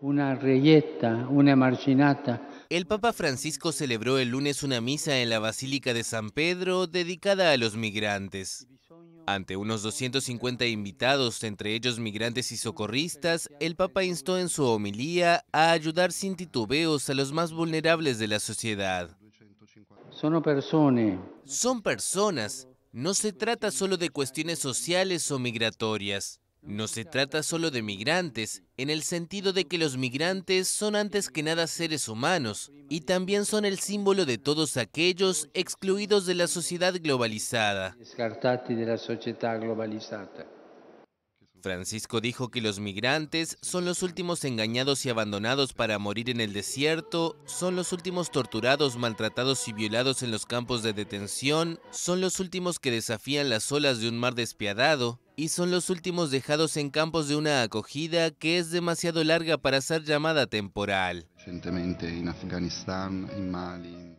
una reyeta, una marginata. El Papa Francisco celebró el lunes una misa en la Basílica de San Pedro dedicada a los migrantes. Ante unos 250 invitados, entre ellos migrantes y socorristas, el Papa instó en su homilía a ayudar sin titubeos a los más vulnerables de la sociedad. Son personas. Son personas. No se trata solo de cuestiones sociales o migratorias. No se trata solo de migrantes, en el sentido de que los migrantes son antes que nada seres humanos y también son el símbolo de todos aquellos excluidos de la sociedad globalizada. Francisco dijo que los migrantes son los últimos engañados y abandonados para morir en el desierto, son los últimos torturados, maltratados y violados en los campos de detención, son los últimos que desafían las olas de un mar despiadado y son los últimos dejados en campos de una acogida que es demasiado larga para ser llamada temporal. Recientemente en Afganistán, en Mali.